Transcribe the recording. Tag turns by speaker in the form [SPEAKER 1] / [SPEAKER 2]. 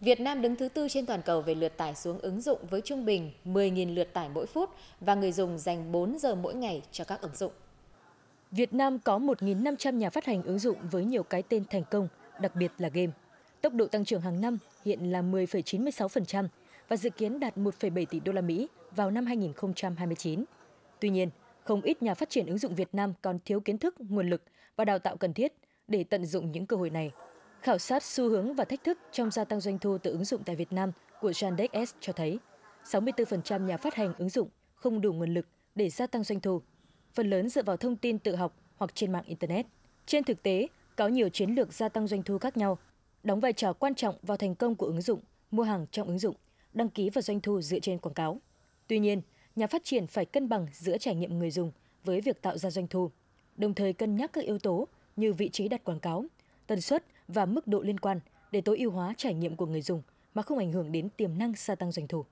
[SPEAKER 1] Việt Nam đứng thứ tư trên toàn cầu về lượt tải xuống ứng dụng với trung bình 10.000 lượt tải mỗi phút
[SPEAKER 2] và người dùng dành 4 giờ mỗi ngày cho các ứng dụng. Việt Nam có 1.500 nhà phát hành ứng dụng với nhiều cái tên thành công, đặc biệt là game. Tốc độ tăng trưởng hàng năm hiện là 10,96% và dự kiến đạt 1,7 tỷ đô la Mỹ vào năm 2029. Tuy nhiên, không ít nhà phát triển ứng dụng Việt Nam còn thiếu kiến thức, nguồn lực và đào tạo cần thiết để tận dụng những cơ hội này Khảo sát xu hướng và thách thức trong gia tăng doanh thu từ ứng dụng tại Việt Nam của Yandex S cho thấy 64% nhà phát hành ứng dụng không đủ nguồn lực để gia tăng doanh thu, phần lớn dựa vào thông tin tự học hoặc trên mạng Internet. Trên thực tế, có nhiều chiến lược gia tăng doanh thu khác nhau, đóng vai trò quan trọng vào thành công của ứng dụng, mua hàng trong ứng dụng, đăng ký và doanh thu dựa trên quảng cáo. Tuy nhiên, nhà phát triển phải cân bằng giữa trải nghiệm người dùng với việc tạo ra doanh thu, đồng thời cân nhắc các yếu tố như vị trí đặt quảng cáo, tần suất và mức độ liên quan để tối ưu hóa trải nghiệm của người dùng mà không ảnh hưởng đến tiềm năng gia tăng doanh thu